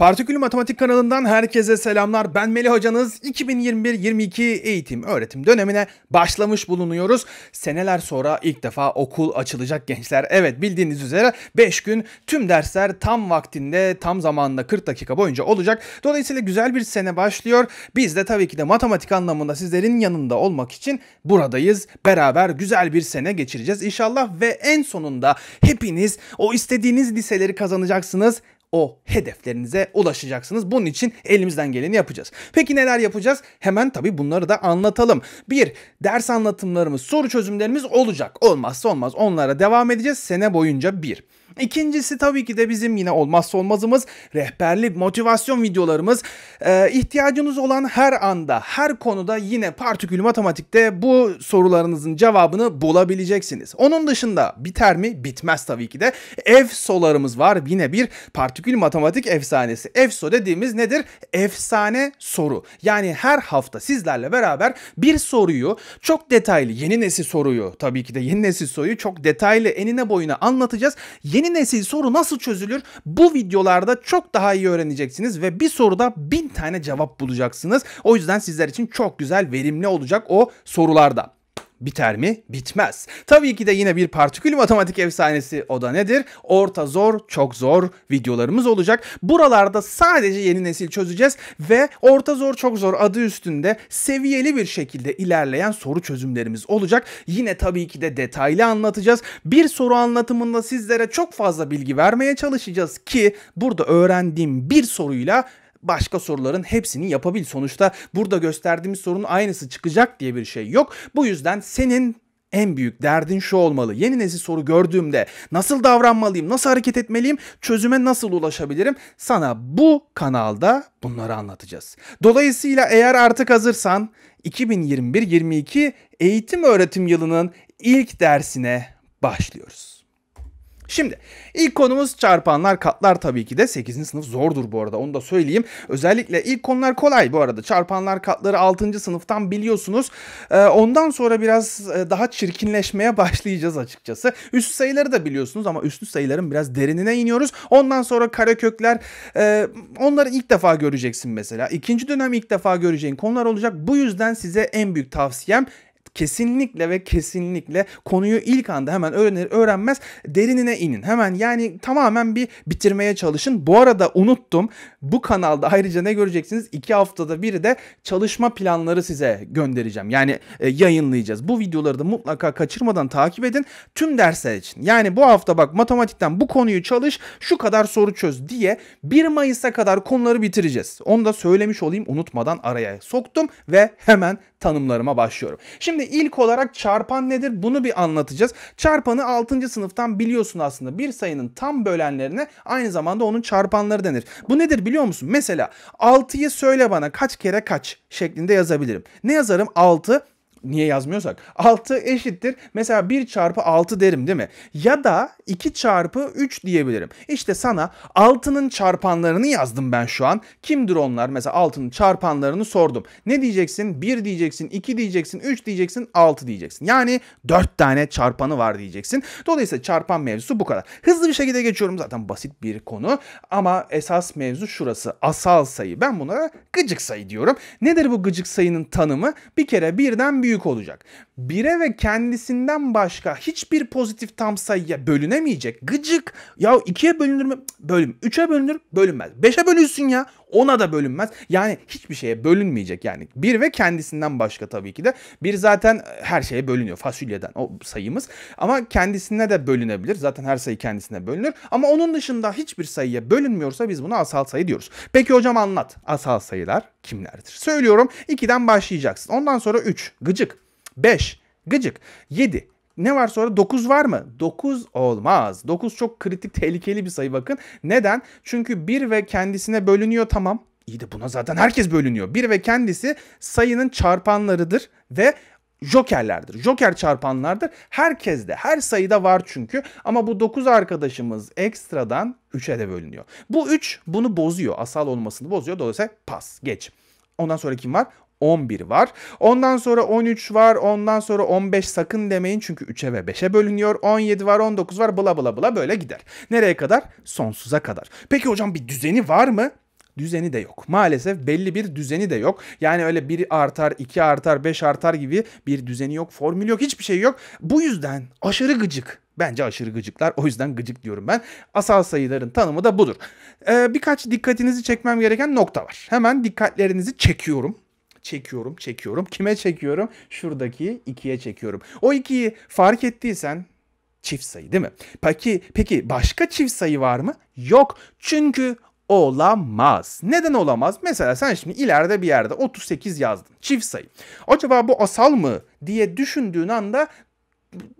Partikül Matematik kanalından herkese selamlar. Ben Melih Hocanız. 2021-22 eğitim öğretim dönemine başlamış bulunuyoruz. Seneler sonra ilk defa okul açılacak gençler. Evet bildiğiniz üzere 5 gün tüm dersler tam vaktinde, tam zamanında 40 dakika boyunca olacak. Dolayısıyla güzel bir sene başlıyor. Biz de tabii ki de matematik anlamında sizlerin yanında olmak için buradayız. Beraber güzel bir sene geçireceğiz inşallah ve en sonunda hepiniz o istediğiniz liseleri kazanacaksınız o hedeflerinize ulaşacaksınız. Bunun için elimizden geleni yapacağız. Peki neler yapacağız? Hemen tabii bunları da anlatalım. Bir, ders anlatımlarımız, soru çözümlerimiz olacak. Olmazsa olmaz. Onlara devam edeceğiz sene boyunca bir. İkincisi tabii ki de bizim yine olmazsa olmazımız rehberlik, motivasyon videolarımız. Ee, ihtiyacınız olan her anda, her konuda yine partikül matematikte bu sorularınızın cevabını bulabileceksiniz. Onun dışında biter mi? Bitmez tabii ki de. EFSO'larımız var. Yine bir partikül matematik efsanesi. EFSO dediğimiz nedir? Efsane soru. Yani her hafta sizlerle beraber bir soruyu çok detaylı, yeni nesil soruyu tabii ki de yeni nesil soruyu çok detaylı enine boyuna anlatacağız. Yeni yeni nesil soru nasıl çözülür? Bu videolarda çok daha iyi öğreneceksiniz ve bir soruda bin tane cevap bulacaksınız. O yüzden sizler için çok güzel, verimli olacak o sorularda. Biter mi? Bitmez. Tabii ki de yine bir partikül matematik efsanesi o da nedir? Orta zor, çok zor videolarımız olacak. Buralarda sadece yeni nesil çözeceğiz ve orta zor, çok zor adı üstünde seviyeli bir şekilde ilerleyen soru çözümlerimiz olacak. Yine tabii ki de detaylı anlatacağız. Bir soru anlatımında sizlere çok fazla bilgi vermeye çalışacağız ki burada öğrendiğim bir soruyla başka soruların hepsini yapabil. Sonuçta burada gösterdiğimiz sorunun aynısı çıkacak diye bir şey yok. Bu yüzden senin en büyük derdin şu olmalı. Yeni nesil soru gördüğümde nasıl davranmalıyım, nasıl hareket etmeliyim, çözüme nasıl ulaşabilirim? Sana bu kanalda bunları anlatacağız. Dolayısıyla eğer artık hazırsan 2021-22 eğitim öğretim yılının ilk dersine başlıyoruz. Şimdi ilk konumuz çarpanlar katlar tabii ki de 8. sınıf zordur bu arada onu da söyleyeyim. Özellikle ilk konular kolay bu arada çarpanlar katları 6. sınıftan biliyorsunuz. Ee, ondan sonra biraz e, daha çirkinleşmeye başlayacağız açıkçası. Üst sayıları da biliyorsunuz ama üstlü sayıların biraz derinine iniyoruz. Ondan sonra karekökler e, onları ilk defa göreceksin mesela. ikinci dönem ilk defa göreceğin konular olacak. Bu yüzden size en büyük tavsiyem kesinlikle ve kesinlikle konuyu ilk anda hemen öğrenir öğrenmez derinine inin. Hemen yani tamamen bir bitirmeye çalışın. Bu arada unuttum. Bu kanalda ayrıca ne göreceksiniz? iki haftada bir de çalışma planları size göndereceğim. Yani e, yayınlayacağız. Bu videoları da mutlaka kaçırmadan takip edin. Tüm dersler için. Yani bu hafta bak matematikten bu konuyu çalış, şu kadar soru çöz diye 1 Mayıs'a kadar konuları bitireceğiz. Onu da söylemiş olayım unutmadan araya soktum ve hemen tanımlarıma başlıyorum. Şimdi Şimdi ilk olarak çarpan nedir? Bunu bir anlatacağız. Çarpanı 6. sınıftan biliyorsun aslında. Bir sayının tam bölenlerine aynı zamanda onun çarpanları denir. Bu nedir biliyor musun? Mesela 6'yı söyle bana kaç kere kaç şeklinde yazabilirim. Ne yazarım? 6 niye yazmıyorsak 6 eşittir mesela 1 çarpı 6 derim değil mi? Ya da 2 çarpı 3 diyebilirim. İşte sana 6'nın çarpanlarını yazdım ben şu an. Kimdir onlar? Mesela 6'nın çarpanlarını sordum. Ne diyeceksin? 1 diyeceksin, 2 diyeceksin, 3 diyeceksin, 6 diyeceksin. Yani 4 tane çarpanı var diyeceksin. Dolayısıyla çarpan mevzusu bu kadar. Hızlı bir şekilde geçiyorum zaten basit bir konu ama esas mevzu şurası. Asal sayı. Ben buna gıcık sayı diyorum. Nedir bu gıcık sayının tanımı? Bir kere birden bir büyük olacak. Bire ve kendisinden başka hiçbir pozitif tam sayıya bölünemeyecek. Gıcık. Ya ikiye bölünür mü? Bölüm. Üçe bölünür. Bölünmez. Beşe bölünsün ya. Ona da bölünmez. Yani hiçbir şeye bölünmeyecek yani. Bir ve kendisinden başka tabii ki de. Bir zaten e, her şeye bölünüyor fasulyeden o sayımız. Ama kendisine de bölünebilir. Zaten her sayı kendisine bölünür. Ama onun dışında hiçbir sayıya bölünmüyorsa biz buna asal sayı diyoruz. Peki hocam anlat. Asal sayılar kimlerdir? Söylüyorum 2'den başlayacaksın. Ondan sonra 3 gıcık, 5 gıcık, 7 ne var sonra? 9 var mı? 9 olmaz. 9 çok kritik, tehlikeli bir sayı bakın. Neden? Çünkü 1 ve kendisine bölünüyor tamam. İyi de buna zaten herkes bölünüyor. 1 ve kendisi sayının çarpanlarıdır ve jokerlerdir. Joker çarpanlardır. Herkes de her sayıda var çünkü ama bu 9 arkadaşımız ekstradan 3'e de bölünüyor. Bu 3 bunu bozuyor. Asal olmasını bozuyor. Dolayısıyla pas geç. Ondan sonra kim var? 11 var. Ondan sonra 13 var. Ondan sonra 15 sakın demeyin çünkü 3'e ve 5'e bölünüyor. 17 var, 19 var. Bla bla bla böyle gider. Nereye kadar? Sonsuza kadar. Peki hocam bir düzeni var mı? düzeni de yok. Maalesef belli bir düzeni de yok. Yani öyle biri artar, iki artar, beş artar gibi bir düzeni yok, formül yok, hiçbir şey yok. Bu yüzden aşırı gıcık. Bence aşırı gıcıklar. O yüzden gıcık diyorum ben. Asal sayıların tanımı da budur. Ee, birkaç dikkatinizi çekmem gereken nokta var. Hemen dikkatlerinizi çekiyorum çekiyorum, çekiyorum. Kime çekiyorum? Şuradaki ikiye çekiyorum. O ikiyi fark ettiysen çift sayı değil mi? Peki peki başka çift sayı var mı? Yok. Çünkü olamaz. Neden olamaz? Mesela sen şimdi ileride bir yerde 38 yazdın. Çift sayı. Acaba bu asal mı diye düşündüğün anda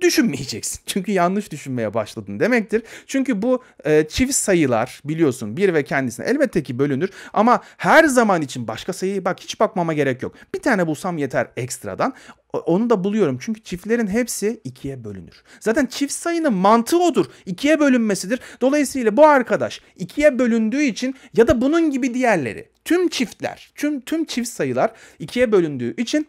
düşünmeyeceksin. Çünkü yanlış düşünmeye başladın demektir. Çünkü bu e, çift sayılar biliyorsun bir ve kendisine elbette ki bölünür ama her zaman için başka sayıyı bak hiç bakmama gerek yok. Bir tane bulsam yeter ekstradan. Onu da buluyorum çünkü çiftlerin hepsi ikiye bölünür. Zaten çift sayının mantığı odur. ikiye bölünmesidir. Dolayısıyla bu arkadaş ikiye bölündüğü için ya da bunun gibi diğerleri tüm çiftler, tüm tüm çift sayılar ikiye bölündüğü için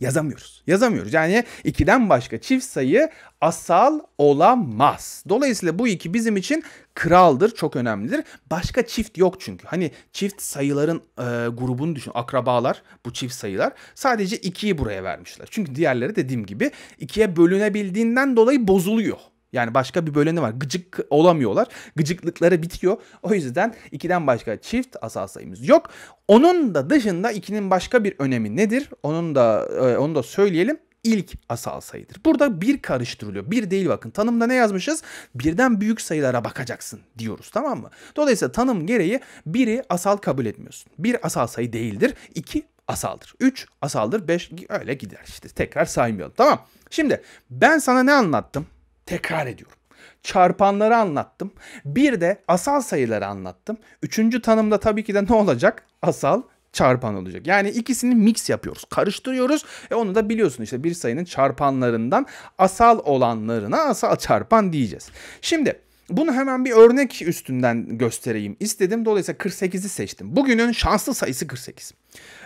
yazamıyoruz. Yazamıyoruz. Yani ikiden başka çift sayı asal olamaz. Dolayısıyla bu iki bizim için kraldır, çok önemlidir. Başka çift yok çünkü. Hani çift sayıların e, grubunu düşün. Akrabalar bu çift sayılar. Sadece ikiyi buraya vermişler. Çünkü diğerleri dediğim gibi ikiye bölünebildiğinden dolayı bozuluyor. Yani başka bir böleni var. Gıcık olamıyorlar. Gıcıklıkları bitiyor. O yüzden 2'den başka çift asal sayımız yok. Onun da dışında 2'nin başka bir önemi nedir? Onun da e, onu da söyleyelim İlk asal sayıdır. Burada bir karıştırılıyor. Bir değil bakın. Tanımda ne yazmışız? Birden büyük sayılara bakacaksın diyoruz tamam mı? Dolayısıyla tanım gereği biri asal kabul etmiyorsun. Bir asal sayı değildir. İki asaldır. üç asaldır. beş öyle gider işte. Tekrar saymayalım tamam. Şimdi ben sana ne anlattım? Tekrar ediyorum. Çarpanları anlattım. Bir de asal sayıları anlattım. Üçüncü tanımda tabii ki de ne olacak? Asal çarpan olacak. Yani ikisini mix yapıyoruz. Karıştırıyoruz. E onu da biliyorsun işte bir sayının çarpanlarından asal olanlarına asal çarpan diyeceğiz. Şimdi bunu hemen bir örnek üstünden göstereyim istedim. Dolayısıyla 48'i seçtim. Bugünün şanslı sayısı 48.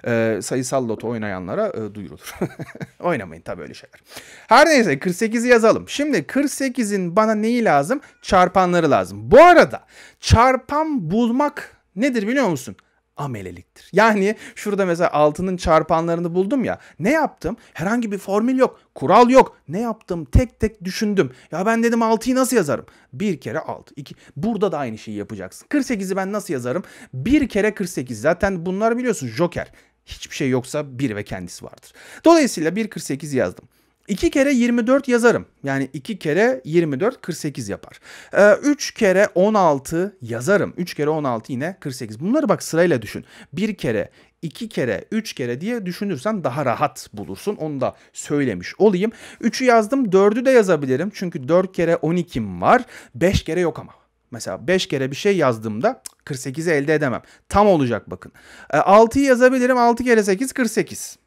Ee, sayısal loto oynayanlara e, duyurulur. Oynamayın tabii öyle şeyler. Her neyse 48'i yazalım. Şimdi 48'in bana neyi lazım? Çarpanları lazım. Bu arada çarpan bulmak nedir biliyor musun? ameleliktir. Yani şurada mesela altının çarpanlarını buldum ya. Ne yaptım? Herhangi bir formül yok. Kural yok. Ne yaptım? Tek tek düşündüm. Ya ben dedim 6'yı nasıl yazarım? Bir kere 6. 2. Burada da aynı şeyi yapacaksın. 48'i ben nasıl yazarım? Bir kere 48. Zaten bunlar biliyorsun joker. Hiçbir şey yoksa bir ve kendisi vardır. Dolayısıyla 1.48 yazdım. 2 kere 24 yazarım. Yani 2 kere 24 48 yapar. Ee, kere 16 yazarım. 3 kere 16 yine 48. Bunları bak sırayla düşün. 1 kere 2 kere 3 kere diye düşünürsen daha rahat bulursun. Onu da söylemiş olayım. 3'ü yazdım 4'ü de yazabilirim. Çünkü 4 kere 12'm var. 5 kere yok ama. Mesela 5 kere bir şey yazdığımda 48'i elde edemem. Tam olacak bakın. 6'yı ee, yazabilirim. 6 kere 8 48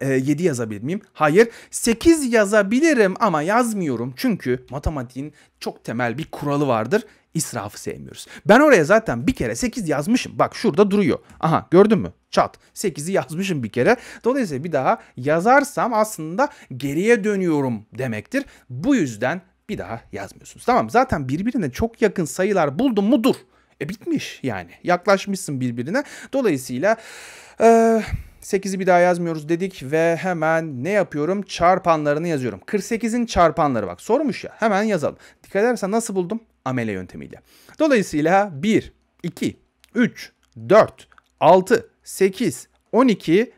e, ee, 7 yazabilir miyim? Hayır. 8 yazabilirim ama yazmıyorum. Çünkü matematiğin çok temel bir kuralı vardır. İsrafı sevmiyoruz. Ben oraya zaten bir kere 8 yazmışım. Bak şurada duruyor. Aha gördün mü? Çat. 8'i yazmışım bir kere. Dolayısıyla bir daha yazarsam aslında geriye dönüyorum demektir. Bu yüzden bir daha yazmıyorsunuz. Tamam zaten birbirine çok yakın sayılar buldum mu dur. E bitmiş yani. Yaklaşmışsın birbirine. Dolayısıyla... Ee, 8'i bir daha yazmıyoruz dedik ve hemen ne yapıyorum? Çarpanlarını yazıyorum. 48'in çarpanları bak sormuş ya hemen yazalım. Dikkat edersen nasıl buldum? Amele yöntemiyle. Dolayısıyla 1, 2, 3, 4, 6, 8, 12,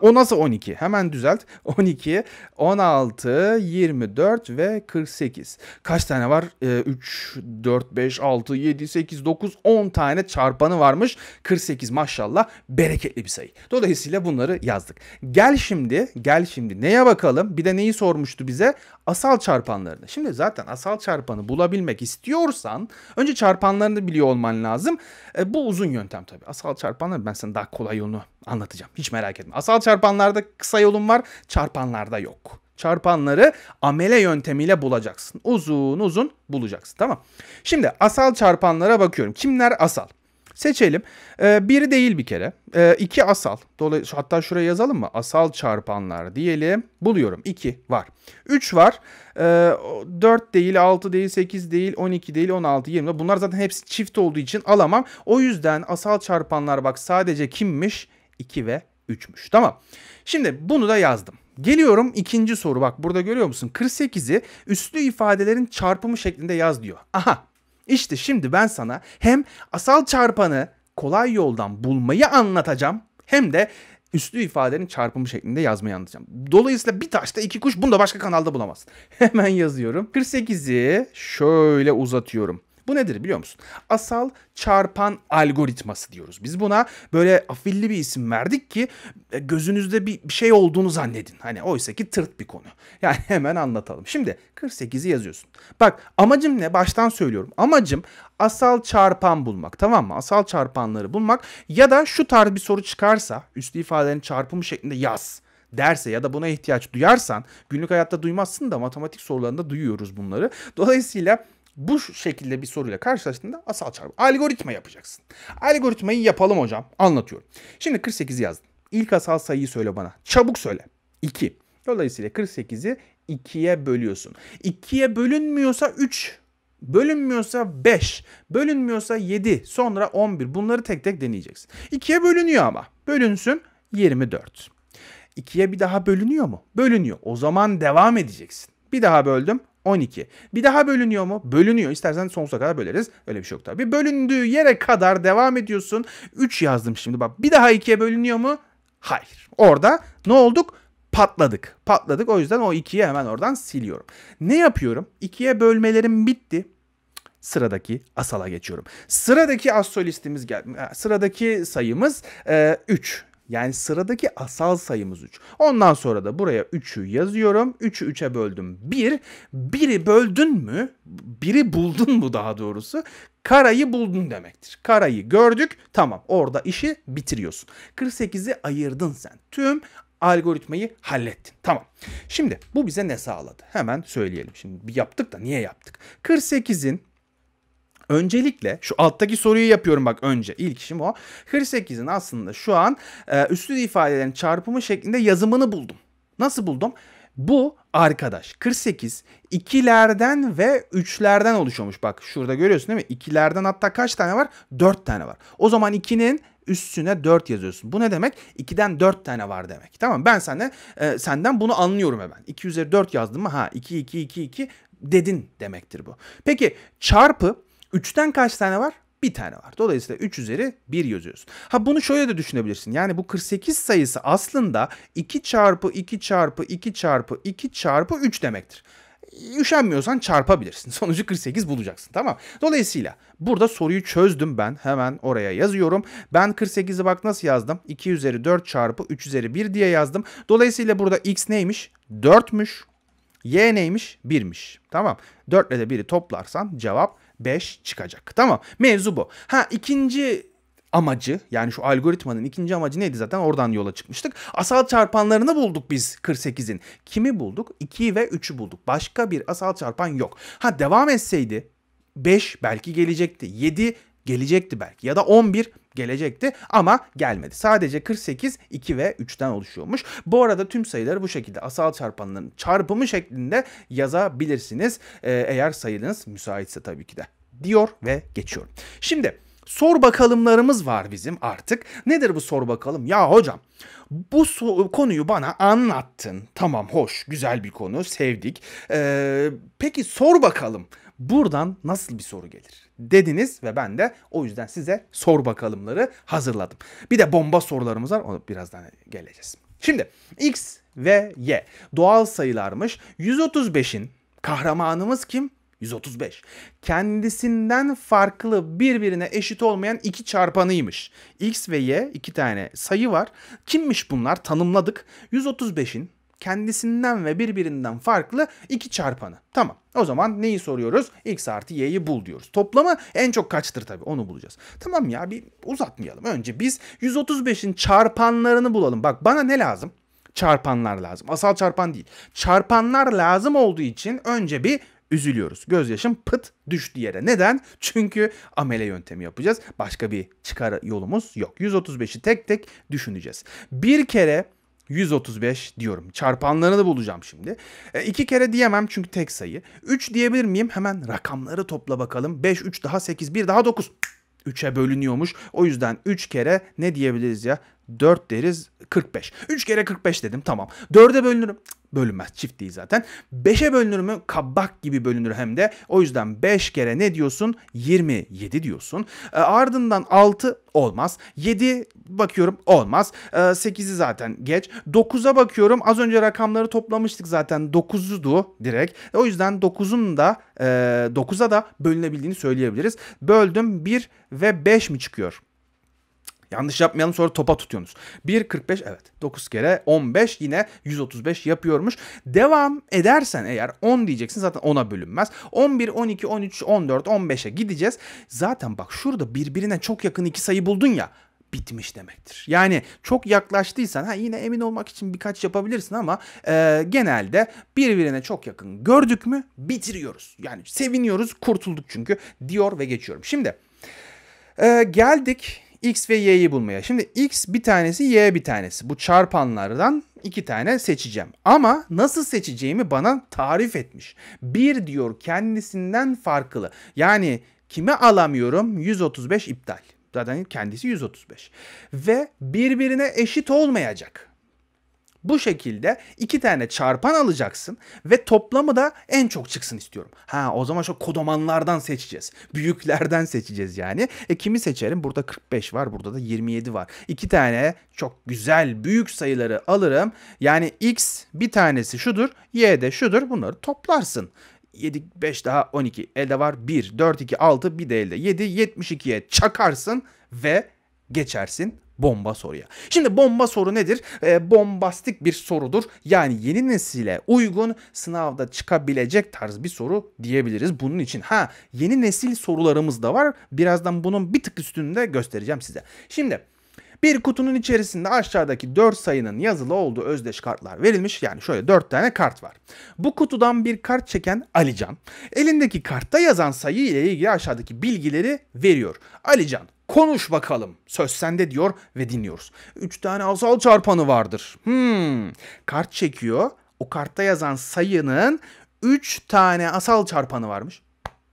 o nasıl 12? Hemen düzelt. 12, 16, 24 ve 48. Kaç tane var? E, 3, 4, 5, 6, 7, 8, 9, 10 tane çarpanı varmış. 48 maşallah bereketli bir sayı. Dolayısıyla bunları yazdık. Gel şimdi, gel şimdi neye bakalım? Bir de neyi sormuştu bize? asal çarpanlarını. Şimdi zaten asal çarpanı bulabilmek istiyorsan önce çarpanlarını biliyor olman lazım. E, bu uzun yöntem tabii. Asal çarpanlar ben sana daha kolay yolunu anlatacağım. Hiç merak etme. Asal çarpanlarda kısa yolun var, çarpanlarda yok. Çarpanları amele yöntemiyle bulacaksın. Uzun uzun bulacaksın. Tamam. Şimdi asal çarpanlara bakıyorum. Kimler asal? Seçelim. E, biri değil bir kere. E, iki asal. Dolay hatta şuraya yazalım mı? Asal çarpanlar diyelim. Buluyorum. İki var. Üç var. E, ee, 4 değil, Altı değil, Sekiz değil, On iki değil, On altı 20. Bunlar zaten hepsi çift olduğu için alamam. O yüzden asal çarpanlar bak sadece kimmiş? İki ve üçmüş. Tamam. Şimdi bunu da yazdım. Geliyorum ikinci soru. Bak burada görüyor musun? 48'i üslü ifadelerin çarpımı şeklinde yaz diyor. Aha işte şimdi ben sana hem asal çarpanı kolay yoldan bulmayı anlatacağım hem de üslü ifadenin çarpımı şeklinde yazmayı anlatacağım. Dolayısıyla bir taşta iki kuş bunu da başka kanalda bulamazsın. Hemen yazıyorum. 48'i şöyle uzatıyorum. Bu nedir biliyor musun? Asal çarpan algoritması diyoruz. Biz buna böyle afilli bir isim verdik ki e, gözünüzde bir, bir şey olduğunu zannedin. Hani oysa ki tırt bir konu. Yani hemen anlatalım. Şimdi 48'i yazıyorsun. Bak amacım ne? Baştan söylüyorum. Amacım asal çarpan bulmak tamam mı? Asal çarpanları bulmak ya da şu tarz bir soru çıkarsa üstü ifadenin çarpımı şeklinde yaz derse ya da buna ihtiyaç duyarsan günlük hayatta duymazsın da matematik sorularında duyuyoruz bunları. Dolayısıyla bu şekilde bir soruyla karşılaştığında asal çarpı. Algoritma yapacaksın. Algoritmayı yapalım hocam. Anlatıyorum. Şimdi 48 yazdım. İlk asal sayıyı söyle bana. Çabuk söyle. 2. Dolayısıyla 48'i 2'ye bölüyorsun. 2'ye bölünmüyorsa 3 Bölünmüyorsa 5, bölünmüyorsa 7, sonra 11. Bunları tek tek deneyeceksin. 2'ye bölünüyor ama. Bölünsün 24. 2'ye bir daha bölünüyor mu? Bölünüyor. O zaman devam edeceksin. Bir daha böldüm. 12. Bir daha bölünüyor mu? Bölünüyor. İstersen sonsuza kadar böleriz. Öyle bir şey yok tabii. Bölündüğü yere kadar devam ediyorsun. 3 yazdım şimdi bak. Bir daha 2'ye bölünüyor mu? Hayır. Orada ne olduk? Patladık. Patladık. O yüzden o 2'yi hemen oradan siliyorum. Ne yapıyorum? 2'ye bölmelerim bitti sıradaki asala geçiyorum. Sıradaki astrolistimiz geldi. sıradaki sayımız 3. E, yani sıradaki asal sayımız 3. Ondan sonra da buraya 3'ü yazıyorum. 3'ü 3'e böldüm 1. 1'i böldün mü? 1'i buldun mu daha doğrusu? Karayı buldun demektir. Karayı gördük. Tamam orada işi bitiriyorsun. 48'i ayırdın sen. Tüm algoritmayı hallettin. Tamam. Şimdi bu bize ne sağladı? Hemen söyleyelim. Şimdi yaptık da niye yaptık? 48'in Öncelikle şu alttaki soruyu yapıyorum bak önce. ilk işim o. 48'in aslında şu an e, üstü ifadelerin çarpımı şeklinde yazımını buldum. Nasıl buldum? Bu arkadaş 48 ikilerden ve üçlerden oluşuyormuş. Bak şurada görüyorsun değil mi? İkilerden hatta kaç tane var? 4 tane var. O zaman 2'nin üstüne 4 yazıyorsun. Bu ne demek? 2'den 4 tane var demek. Tamam ben senden e, senden bunu anlıyorum hemen. 2 üzeri 4 yazdım mı? Ha 2 2 2 2 dedin demektir bu. Peki çarpı 3'ten kaç tane var? bir tane var. Dolayısıyla 3 üzeri 1 yazıyorsun. Ha bunu şöyle de düşünebilirsin. Yani bu 48 sayısı aslında 2 çarpı 2 çarpı 2 çarpı 2 çarpı 3 demektir. Üşenmiyorsan çarpabilirsin. Sonucu 48 bulacaksın tamam Dolayısıyla burada soruyu çözdüm ben. Hemen oraya yazıyorum. Ben 48'i bak nasıl yazdım? 2 üzeri 4 çarpı 3 üzeri 1 diye yazdım. Dolayısıyla burada x neymiş? 4'müş. Y neymiş? 1'miş. Tamam. 4 ile de 1'i toplarsan cevap 5 çıkacak. Tamam mevzu bu. Ha ikinci amacı yani şu algoritmanın ikinci amacı neydi zaten oradan yola çıkmıştık. Asal çarpanlarını bulduk biz 48'in. Kimi bulduk? 2 ve 3'ü bulduk. Başka bir asal çarpan yok. Ha devam etseydi 5 belki gelecekti. 7 gelecekti belki ya da 11 gelecekti ama gelmedi. Sadece 48, 2 ve 3'ten oluşuyormuş. Bu arada tüm sayıları bu şekilde asal çarpanların çarpımı şeklinde yazabilirsiniz. E, eğer sayınız müsaitse tabii ki de diyor ve geçiyorum. Şimdi sor bakalımlarımız var bizim artık. Nedir bu sor bakalım? Ya hocam bu so konuyu bana anlattın. Tamam hoş güzel bir konu sevdik. Ee, peki sor bakalım Buradan nasıl bir soru gelir? Dediniz ve ben de o yüzden size sor bakalımları hazırladım. Bir de bomba sorularımız var. Onu birazdan geleceğiz. Şimdi x ve y doğal sayılarmış. 135'in kahramanımız kim? 135. Kendisinden farklı birbirine eşit olmayan iki çarpanıymış. X ve Y iki tane sayı var. Kimmiş bunlar? Tanımladık. 135'in kendisinden ve birbirinden farklı iki çarpanı. Tamam. O zaman neyi soruyoruz? X artı Y'yi bul diyoruz. Toplamı en çok kaçtır tabii onu bulacağız. Tamam ya bir uzatmayalım. Önce biz 135'in çarpanlarını bulalım. Bak bana ne lazım? Çarpanlar lazım. Asal çarpan değil. Çarpanlar lazım olduğu için önce bir üzülüyoruz. Gözyaşım pıt düştü yere. Neden? Çünkü amele yöntemi yapacağız. Başka bir çıkar yolumuz yok. 135'i tek tek düşüneceğiz. Bir kere 135 diyorum. Çarpanlarını da bulacağım şimdi. E, iki kere diyemem çünkü tek sayı. 3 diyebilir miyim? Hemen rakamları topla bakalım. 5, 3 daha 8, 1 daha 9. 3'e bölünüyormuş. O yüzden 3 kere ne diyebiliriz ya? 4 deriz 45. 3 kere 45 dedim tamam. 4'e bölünürüm bölünmez. Çift değil zaten. 5'e bölünür mü? Kabak gibi bölünür hem de. O yüzden 5 kere ne diyorsun? 27 diyorsun. E, ardından 6 olmaz. 7 bakıyorum olmaz. E, 8'i zaten geç. 9'a bakıyorum. Az önce rakamları toplamıştık zaten. 9'udu direkt. E, o yüzden 9'un da e, 9'a da bölünebildiğini söyleyebiliriz. Böldüm 1 ve 5 mi çıkıyor? Yanlış yapmayalım sonra topa tutuyorsunuz. 1.45 evet 9 kere 15 yine 135 yapıyormuş. Devam edersen eğer 10 diyeceksin zaten 10'a bölünmez. 11, 12, 13, 14, 15'e gideceğiz. Zaten bak şurada birbirine çok yakın iki sayı buldun ya bitmiş demektir. Yani çok yaklaştıysan ha yine emin olmak için birkaç yapabilirsin ama e, genelde birbirine çok yakın gördük mü bitiriyoruz. Yani seviniyoruz kurtulduk çünkü diyor ve geçiyorum. Şimdi e, geldik X ve Y'yi bulmaya. Şimdi X bir tanesi Y bir tanesi. Bu çarpanlardan iki tane seçeceğim. Ama nasıl seçeceğimi bana tarif etmiş. Bir diyor kendisinden farklı. Yani kime alamıyorum? 135 iptal. Zaten kendisi 135. Ve birbirine eşit olmayacak. Bu şekilde iki tane çarpan alacaksın ve toplamı da en çok çıksın istiyorum. Ha o zaman şu kodomanlardan seçeceğiz. Büyüklerden seçeceğiz yani. E kimi seçerim? Burada 45 var, burada da 27 var. İki tane çok güzel büyük sayıları alırım. Yani x bir tanesi şudur, y de şudur. Bunları toplarsın. 7, 5 daha 12. Elde var 1, 4, 2, 6 bir de elde 7. 72'ye çakarsın ve geçersin bomba soru ya. Şimdi bomba soru nedir? E, bombastik bir sorudur. Yani yeni nesile uygun sınavda çıkabilecek tarz bir soru diyebiliriz bunun için. Ha yeni nesil sorularımız da var. Birazdan bunun bir tık üstünde göstereceğim size. Şimdi bir kutunun içerisinde aşağıdaki 4 sayının yazılı olduğu özdeş kartlar verilmiş. Yani şöyle 4 tane kart var. Bu kutudan bir kart çeken Alican elindeki kartta yazan sayı ile ilgili aşağıdaki bilgileri veriyor. Alican Konuş bakalım. Söz sende diyor ve dinliyoruz. Üç tane asal çarpanı vardır. Hmm. Kart çekiyor. O kartta yazan sayının üç tane asal çarpanı varmış.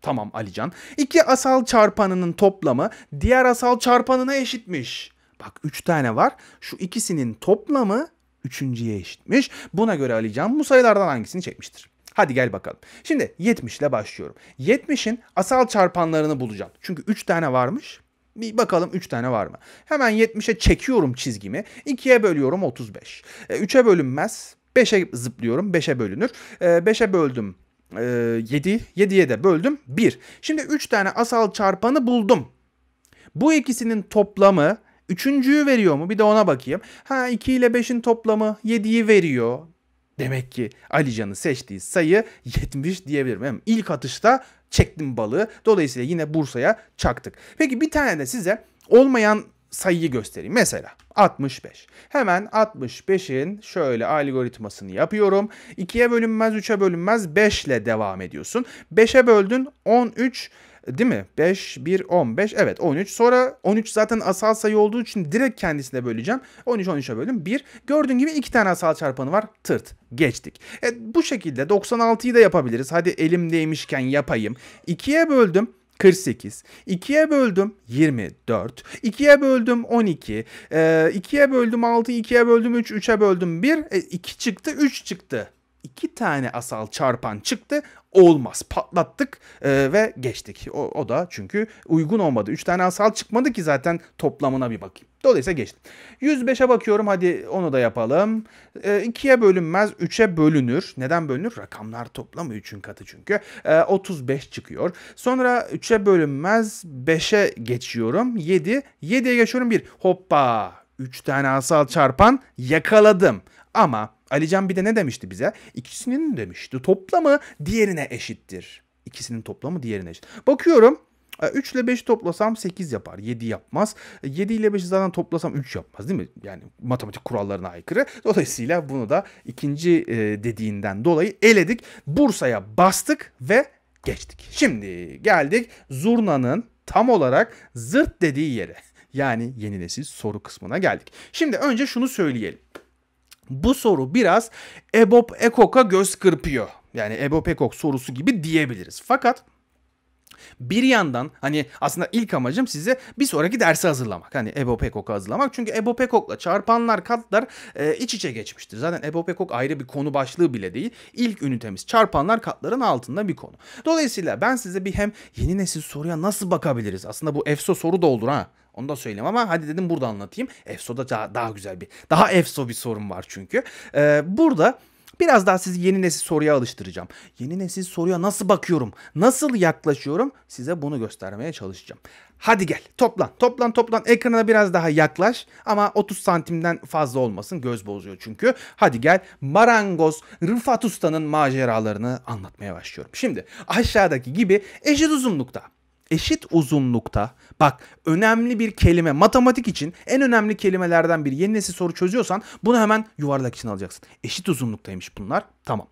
Tamam Alican. İki asal çarpanının toplamı diğer asal çarpanına eşitmiş. Bak üç tane var. Şu ikisinin toplamı üçüncüye eşitmiş. Buna göre Alican bu sayılardan hangisini çekmiştir? Hadi gel bakalım. Şimdi 70 ile başlıyorum. 70'in asal çarpanlarını bulacağım. Çünkü 3 tane varmış. Bir bakalım 3 tane var mı? Hemen 70'e çekiyorum çizgimi. 2'ye bölüyorum 35. 3'e bölünmez. 5'e zıplıyorum. 5'e bölünür. 5'e böldüm. 7. E, 7'ye de böldüm. 1. Şimdi 3 tane asal çarpanı buldum. Bu ikisinin toplamı üçüncüyü veriyor mu? Bir de ona bakayım. Ha 2 ile 5'in toplamı 7'yi veriyor. Demek ki Alican'ın seçtiği sayı 70 diyebilirim. İlk atışta Çektim balığı. Dolayısıyla yine Bursa'ya çaktık. Peki bir tane de size olmayan sayıyı göstereyim. Mesela 65. Hemen 65'in şöyle algoritmasını yapıyorum. 2'ye bölünmez, 3'e bölünmez, 5 ile devam ediyorsun. 5'e böldün 13, Değil mi? 5, 1, 15. Evet 13. Sonra 13 zaten asal sayı olduğu için direkt kendisine böleceğim. 13, 13'e bölüm 1. Gördüğün gibi 2 tane asal çarpanı var. Tırt. Geçtik. E, bu şekilde 96'yı da yapabiliriz. Hadi elimdeymişken yapayım. 2'ye böldüm. 48. 2'ye böldüm 24. 2'ye böldüm 12. 2'ye e, böldüm 6. 2'ye böldüm 3. 3'e böldüm 1. 2 e, çıktı 3 çıktı iki tane asal çarpan çıktı. Olmaz patlattık e, ve geçtik. O, o da çünkü uygun olmadı. Üç tane asal çıkmadı ki zaten toplamına bir bakayım. Dolayısıyla geçtim. 105'e bakıyorum hadi onu da yapalım. E, bölünmez 3'e bölünür. Neden bölünür? Rakamlar toplamı 3'ün katı çünkü. E, 35 çıkıyor. Sonra 3'e bölünmez 5'e geçiyorum. 7. 7'ye geçiyorum 1. Hoppa 3 tane asal çarpan yakaladım. Ama Alican bir de ne demişti bize? İkisinin demişti toplamı diğerine eşittir. İkisinin toplamı diğerine eşit. Bakıyorum 3 e, ile 5 toplasam 8 yapar. 7 yapmaz. 7 e, ile 5'i zaten toplasam 3 yapmaz değil mi? Yani matematik kurallarına aykırı. Dolayısıyla bunu da ikinci e, dediğinden dolayı eledik. Bursa'ya bastık ve geçtik. Şimdi geldik zurnanın tam olarak zırt dediği yere. Yani yeni nesil soru kısmına geldik. Şimdi önce şunu söyleyelim. Bu soru biraz Ebob Ekok'a göz kırpıyor. Yani Ebob Ekok sorusu gibi diyebiliriz. Fakat bir yandan hani aslında ilk amacım size bir sonraki dersi hazırlamak. Hani Ebo hazırlamak. Çünkü Ebo çarpanlar katlar e, iç içe geçmiştir. Zaten Ebo ayrı bir konu başlığı bile değil. İlk ünitemiz çarpanlar katların altında bir konu. Dolayısıyla ben size bir hem yeni nesil soruya nasıl bakabiliriz? Aslında bu EFSO soru da olur ha. Onu da söyleyeyim ama hadi dedim burada anlatayım. EFSO'da daha, daha güzel bir, daha EFSO bir sorun var çünkü. Ee, burada Biraz daha sizi yeni nesil soruya alıştıracağım. Yeni nesil soruya nasıl bakıyorum, nasıl yaklaşıyorum size bunu göstermeye çalışacağım. Hadi gel toplan toplan toplan ekrana biraz daha yaklaş ama 30 santimden fazla olmasın göz bozuyor çünkü. Hadi gel marangoz Rıfat Usta'nın maceralarını anlatmaya başlıyorum. Şimdi aşağıdaki gibi eşit uzunlukta eşit uzunlukta bak önemli bir kelime matematik için en önemli kelimelerden biri yeni nesil soru çözüyorsan bunu hemen yuvarlak için alacaksın. Eşit uzunluktaymış bunlar tamam.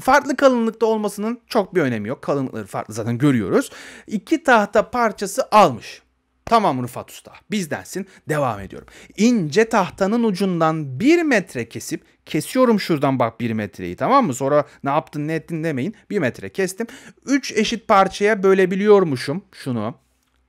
Farklı kalınlıkta olmasının çok bir önemi yok. Kalınlıkları farklı zaten görüyoruz. İki tahta parçası almış. Tamam Rıfat Usta bizdensin devam ediyorum. İnce tahtanın ucundan bir metre kesip kesiyorum şuradan bak bir metreyi tamam mı? Sonra ne yaptın ne ettin demeyin bir metre kestim. Üç eşit parçaya bölebiliyormuşum şunu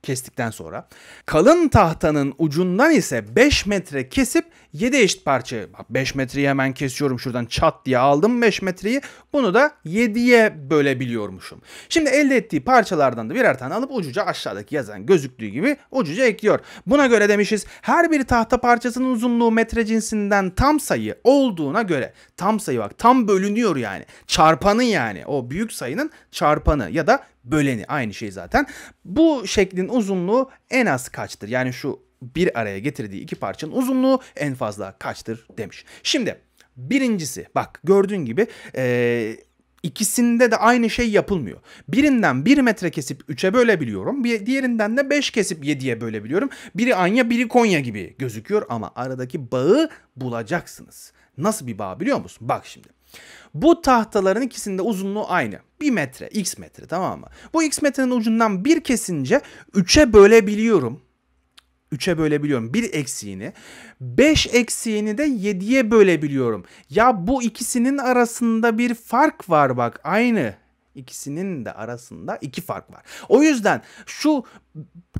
kestikten sonra. Kalın tahtanın ucundan ise 5 metre kesip 7 eşit parça. 5 metreyi hemen kesiyorum şuradan çat diye aldım 5 metreyi. Bunu da 7'ye bölebiliyormuşum. Şimdi elde ettiği parçalardan da birer tane alıp ucuca aşağıdaki yazan gözüktüğü gibi ucuca ekliyor. Buna göre demişiz her bir tahta parçasının uzunluğu metre cinsinden tam sayı olduğuna göre tam sayı bak tam bölünüyor yani. Çarpanı yani o büyük sayının çarpanı ya da böleni aynı şey zaten. Bu şeklin uzunluğu en az kaçtır? Yani şu bir araya getirdiği iki parçanın uzunluğu en fazla kaçtır demiş. Şimdi birincisi bak gördüğün gibi ee, İkisinde de aynı şey yapılmıyor. Birinden 1 metre kesip 3'e bölebiliyorum. Bir diğerinden de 5 kesip 7'ye bölebiliyorum. Biri Anya biri Konya gibi gözüküyor ama aradaki bağı bulacaksınız. Nasıl bir bağ biliyor musun? Bak şimdi. Bu tahtaların ikisinde uzunluğu aynı. 1 metre, x metre tamam mı? Bu x metrenin ucundan bir kesince 3'e bölebiliyorum. 3'e bölebiliyorum bir eksiğini. 5 eksiğini de 7'ye bölebiliyorum. Ya bu ikisinin arasında bir fark var bak aynı. İkisinin de arasında iki fark var. O yüzden şu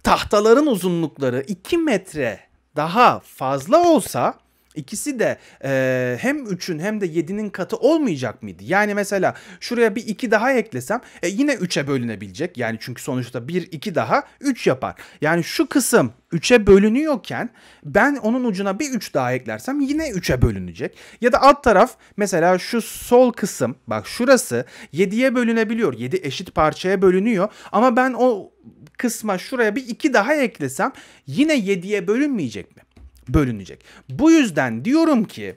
tahtaların uzunlukları 2 metre daha fazla olsa İkisi de e, hem 3'ün hem de 7'nin katı olmayacak mıydı? Yani mesela şuraya bir 2 daha eklesem e, yine 3'e bölünebilecek. Yani çünkü sonuçta 1 2 daha 3 yapar. Yani şu kısım 3'e bölünüyorken ben onun ucuna bir 3 daha eklersem yine 3'e bölünecek. Ya da alt taraf mesela şu sol kısım bak şurası 7'ye bölünebiliyor. 7 eşit parçaya bölünüyor ama ben o kısma şuraya bir 2 daha eklesem yine 7'ye bölünmeyecek mi? bölünecek. Bu yüzden diyorum ki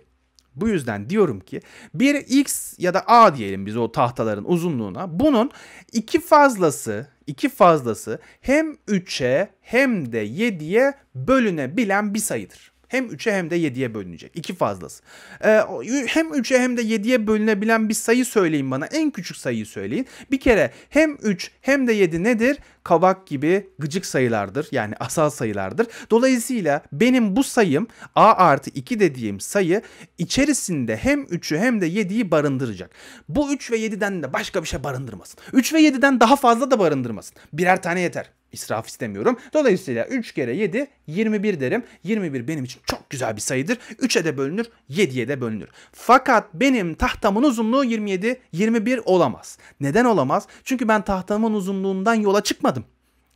bu yüzden diyorum ki bir x ya da a diyelim biz o tahtaların uzunluğuna. Bunun iki fazlası, iki fazlası hem 3'e hem de 7'ye bölünebilen bir sayıdır. Hem 3'e hem de 7'ye bölünecek. İki fazlası. Ee, hem 3'e hem de 7'ye bölünebilen bir sayı söyleyin bana. En küçük sayıyı söyleyin. Bir kere hem 3 hem de 7 nedir? Kavak gibi gıcık sayılardır. Yani asal sayılardır. Dolayısıyla benim bu sayım a artı 2 dediğim sayı içerisinde hem 3'ü hem de 7'yi barındıracak. Bu 3 ve 7'den de başka bir şey barındırmasın. 3 ve 7'den daha fazla da barındırmasın. Birer tane yeter israf istemiyorum. Dolayısıyla 3 kere 7 21 derim. 21 benim için çok güzel bir sayıdır. 3'e de bölünür, 7'ye de bölünür. Fakat benim tahtamın uzunluğu 27, 21 olamaz. Neden olamaz? Çünkü ben tahtamın uzunluğundan yola çıkmadım.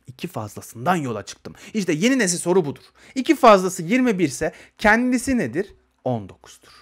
2 fazlasından yola çıktım. İşte yeni nesil soru budur. 2 fazlası 21 ise kendisi nedir? 19'dur.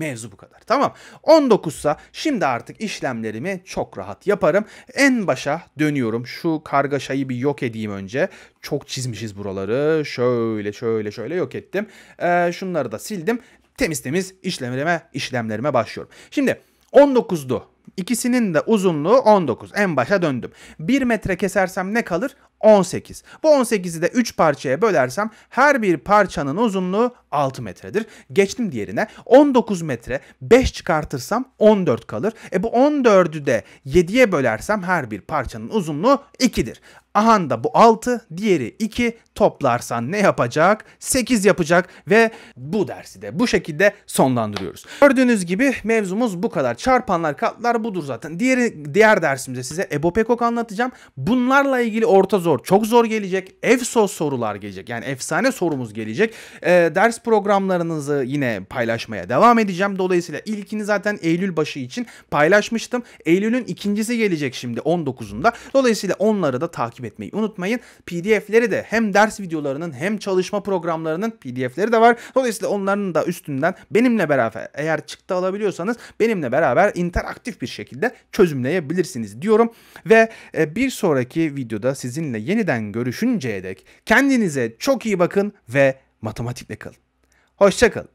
Mevzu bu kadar. Tamam. 19'sa şimdi artık işlemlerimi çok rahat yaparım. En başa dönüyorum. Şu kargaşayı bir yok edeyim önce. Çok çizmişiz buraları. Şöyle şöyle şöyle yok ettim. Ee, şunları da sildim. Temiz temiz işlemlerime, işlemlerime başlıyorum. Şimdi 19'du. İkisinin de uzunluğu 19. En başa döndüm. 1 metre kesersem ne kalır? 18. Bu 18'i de 3 parçaya bölersem her bir parçanın uzunluğu 6 metredir. Geçtim diğerine. 19 metre 5 çıkartırsam 14 kalır. E bu 14'ü de 7'ye bölersem her bir parçanın uzunluğu 2'dir. Ahan da bu 6, diğeri 2. Toplarsan ne yapacak? 8 yapacak ve bu dersi de bu şekilde sonlandırıyoruz. Gördüğünüz gibi mevzumuz bu kadar. Çarpanlar, katlar budur zaten. Diğeri, diğer dersimize size Ebopekok anlatacağım. Bunlarla ilgili orta zor, çok zor gelecek. EFSO sorular gelecek. Yani efsane sorumuz gelecek. Ee, ders programlarınızı yine paylaşmaya devam edeceğim. Dolayısıyla ilkini zaten Eylül başı için paylaşmıştım. Eylül'ün ikincisi gelecek şimdi 19'unda. Dolayısıyla onları da takip takip etmeyi unutmayın. PDF'leri de hem ders videolarının hem çalışma programlarının PDF'leri de var. Dolayısıyla onların da üstünden benimle beraber eğer çıktı alabiliyorsanız benimle beraber interaktif bir şekilde çözümleyebilirsiniz diyorum. Ve e, bir sonraki videoda sizinle yeniden görüşünceye dek kendinize çok iyi bakın ve matematikle kalın. Hoşçakalın.